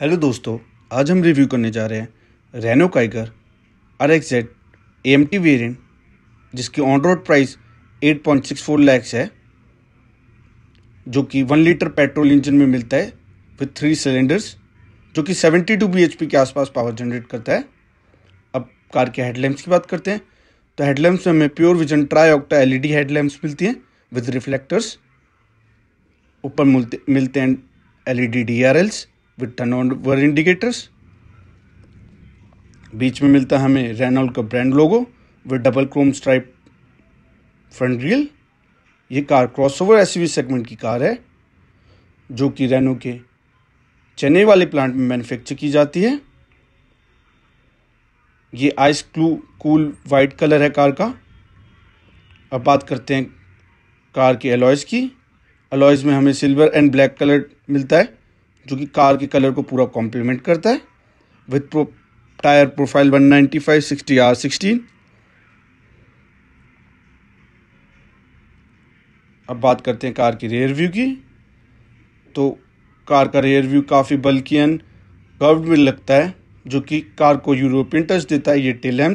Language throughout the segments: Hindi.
हेलो दोस्तों आज हम रिव्यू करने जा रहे हैं Renault Kiger R X Z A M T variant जिसकी on road price eight point six four lakhs है जो कि वन लीटर पेट्रोल इंजन में मिलता है विथ थ्री सिलेंडर्स जो कि सेवेंटी टू बी के आसपास पावर जनरेट करता है अब कार के हेडलैम्प्स की बात करते हैं तो हेडलैम्प्स में हमें pure vision tri octa L headlamps मिलती हैं विद रिफ्लेक्टर्स ऊपर मिलते मिलते हैं L E D D R Ls with turnover indicators बीच में मिलता है हमें रेनॉल्ड का brand logo with double chrome stripe front real ये कार क्रॉसओवर एसयूवी सेगमेंट की कार है जो कि रेनो के चेन्नई वाले प्लांट में मैन्युफैक्चर की जाती है ये ice clue cool white colour है कार का अब बात करते हैं कार के अलॉयज़ की अलॉयज़ में हमें सिल्वर एंड ब्लैक कलर मिलता है जो कि कार के कलर को पूरा कॉम्प्लीमेंट करता है with pro tyre profile 195 60 R 16 अब बात करते हैं कार की रेयर व्यू की तो कार का रेयर व्यू काफ़ी बल्कि एंड लगता है जो कि कार को यूरोपियन टच देता है ये tail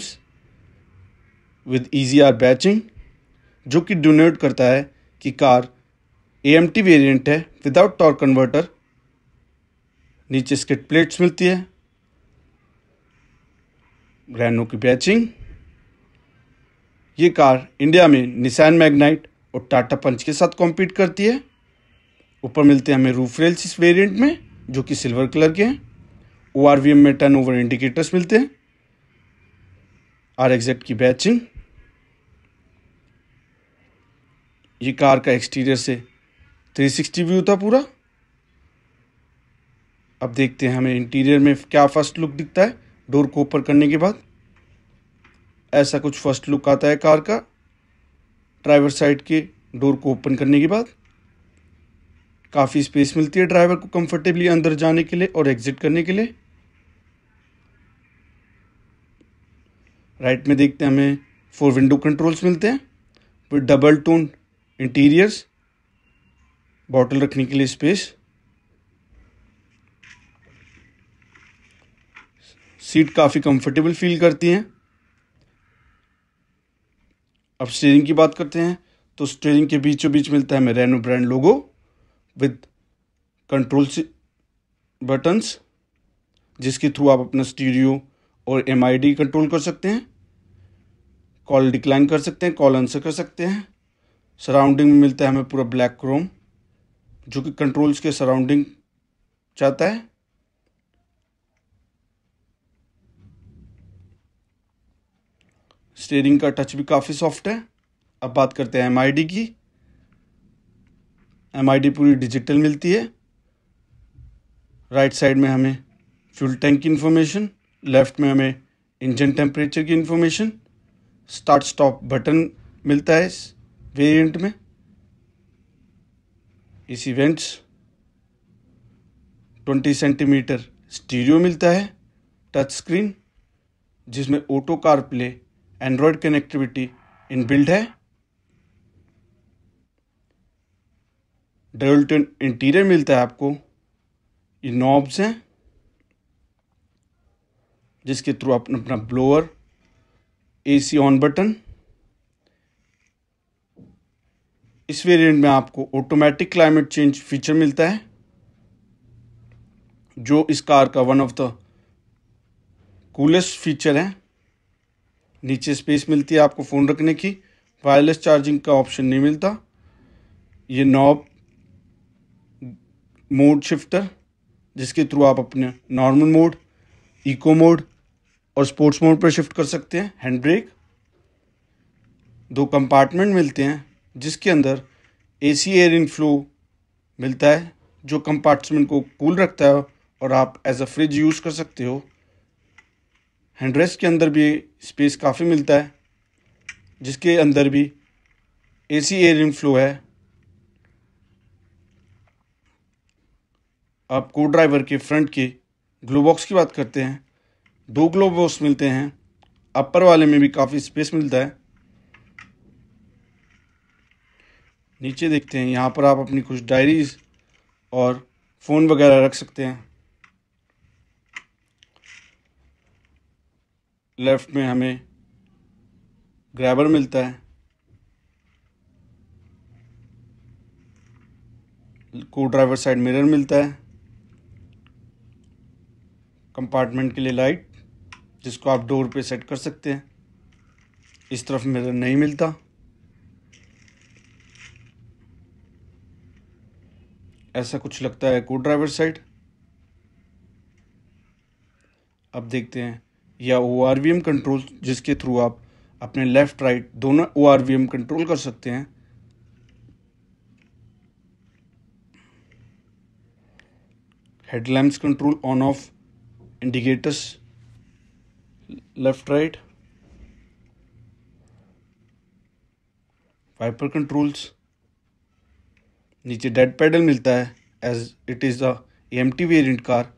with easy R badging जो कि डोनेट करता है कि car A M T variant है विदाउट टॉर्क कन्वर्टर नीचे स्किट प्लेट्स मिलती है ग्रैनो की बैचिंग ये कार इंडिया में निशान मैग्नाइट और टाटा पंच के साथ कॉम्पीट करती है ऊपर मिलते हैं हमें रूफ रेल्स इस वेरियंट में जो कि सिल्वर कलर के हैं ओ आर वी एम में टर्न ओवर इंडिकेटर्स मिलते हैं आर एग्जेक्ट की बैचिंग ये कार का एक्सटीरियर से 360 व्यू था पूरा अब देखते हैं हमें इंटीरियर में क्या फर्स्ट लुक दिखता है डोर को ओपन करने के बाद ऐसा कुछ फर्स्ट लुक आता है कार का ड्राइवर साइड के डोर को ओपन करने के बाद काफ़ी स्पेस मिलती है ड्राइवर को कंफर्टेबली अंदर जाने के लिए और एग्जिट करने के लिए राइट में देखते हैं हमें फोर विंडो कंट्रोल्स मिलते हैं फिर डबल टोन इंटीरियर्स बॉटल रखने के लिए स्पेस सीट काफ़ी कंफर्टेबल फील करती हैं अब स्टेयरिंग की बात करते हैं तो स्टेयरिंग के बीचों बीच मिलता है मेरेनो brand logo with control buttons जिसके थ्रू आप अपना स्टीरियो और एम कंट्रोल कर सकते हैं कॉल डिक्लाइन कर सकते हैं कॉल आंसर कर सकते हैं सराउंडिंग में मिलता है हमें पूरा ब्लैक क्रोम जो कि कंट्रोल्स के सराउंडिंग चाहता है स्टेयरिंग का टच भी काफ़ी सॉफ्ट है अब बात करते हैं एम की एम पूरी डिजिटल मिलती है राइट साइड में हमें फ्यूल टैंक की इन्फॉर्मेशन लेफ्ट में हमें इंजन टेम्परेचर की इन्फॉर्मेशन स्टार्ट स्टॉप बटन मिलता है इस वेरिएंट में इस इवेंट्स 20 सेंटीमीटर स्टीरियो मिलता है टच स्क्रीन जिसमें auto car play Android connectivity in build है डबल इंटीरियर मिलता है आपको ये नॉब्स हैं जिसके थ्रू आप अपना ब्लोअर एसी ऑन बटन इस वेरिएंट में आपको ऑटोमेटिक क्लाइमेट चेंज फीचर मिलता है जो इस कार का one of the coolest feature है नीचे स्पेस मिलती है आपको फ़ोन रखने की वायरलेस चार्जिंग का ऑप्शन नहीं मिलता ये नॉब मोड शिफ्टर जिसके थ्रू आप अपने नॉर्मल मोड इको मोड और स्पोर्ट्स मोड पर शिफ्ट कर सकते हैं हैंड ब्रेक दो कंपार्टमेंट मिलते हैं जिसके अंदर एसी एयर इनफ्लो मिलता है जो कंपार्टमेंट को कूल रखता है और आप एज अ फ्रिज यूज़ कर सकते हो हैंडरेस्ट के अंदर भी स्पेस काफ़ी मिलता है जिसके अंदर भी एसी एयर इनफ्लो है आप को ड्राइवर के फ्रंट के ग्लो बॉक्स की बात करते हैं दो ग्लो बॉक्स मिलते हैं अपर वाले में भी काफ़ी स्पेस मिलता है नीचे देखते हैं यहाँ पर आप अपनी कुछ डायरीज और फ़ोन वगैरह रख सकते हैं लेफ़्ट में हमें ग्रैबर मिलता है को ड्राइवर साइड मिरर मिलता है कंपार्टमेंट के लिए लाइट जिसको आप डोर पे सेट कर सकते हैं इस तरफ मिरर नहीं मिलता ऐसा कुछ लगता है को ड्राइवर साइड अब देखते हैं या O R V M control जिसके थ्रू आप अपने लेफ़्ट राइट दोनों O R V M control कर सकते हैं headlamps control on off indicators left right wiper controls नीचे डेड पैडल मिलता है as it is the M T variant car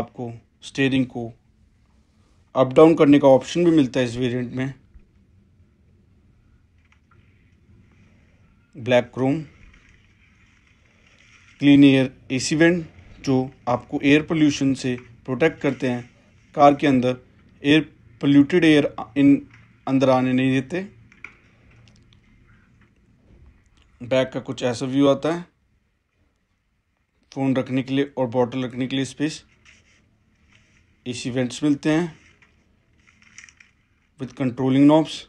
आपको स्टेयरिंग को अप डाउन करने का ऑप्शन भी मिलता है इस वेरिएंट में black chrome clean air AC vent जो आपको एयर पोल्यूशन से प्रोटेक्ट करते हैं कार के अंदर एयर पोल्यूटेड एयर इन अंदर आने नहीं देते बैक का कुछ ऐसा व्यू आता है फ़ोन रखने के लिए और बॉटल रखने के लिए स्पेस एसी वेंट्स मिलते हैं with controlling knobs,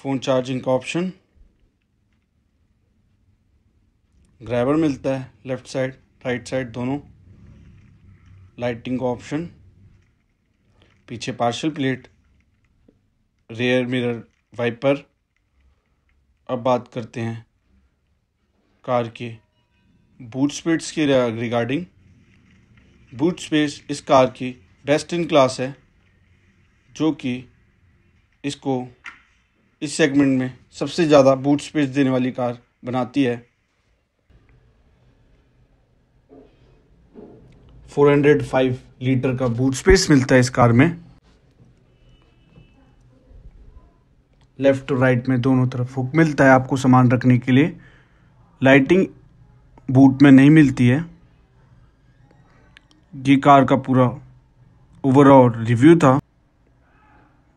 phone charging का ऑप्शन ग्रैबर मिलता है लेफ़्ट साइड राइट साइड दोनों लाइटिंग का ऑप्शन पीछे parcel plate rear mirror wiper अब बात करते हैं कार के बूट स्पेस के रिगार्डिंग बूट स्पेस इस कार की बेस्ट इन क्लास है जो कि इसको इस सेगमेंट में सबसे ज़्यादा बूट स्पेस देने वाली कार बनाती है 405 लीटर का बूट स्पेस मिलता है इस कार में लेफ्ट टू राइट में दोनों तरफ हुक मिलता है आपको सामान रखने के लिए लाइटिंग बूट में नहीं मिलती है ये कार का पूरा ओवरऑल रिव्यू था